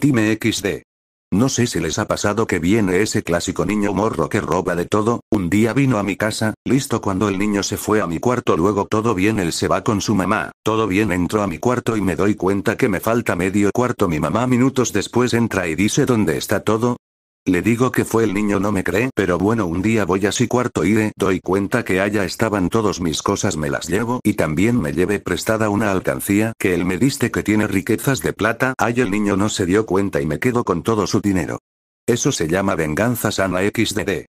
time XD. No sé si les ha pasado que viene ese clásico niño morro que roba de todo, un día vino a mi casa, listo cuando el niño se fue a mi cuarto, luego todo bien él se va con su mamá, todo bien entro a mi cuarto y me doy cuenta que me falta medio cuarto, mi mamá minutos después entra y dice dónde está todo, le digo que fue el niño no me cree, pero bueno un día voy así cuarto le doy cuenta que allá estaban todos mis cosas me las llevo y también me lleve prestada una alcancía que él me diste que tiene riquezas de plata, ay el niño no se dio cuenta y me quedo con todo su dinero. Eso se llama venganza sana XDD.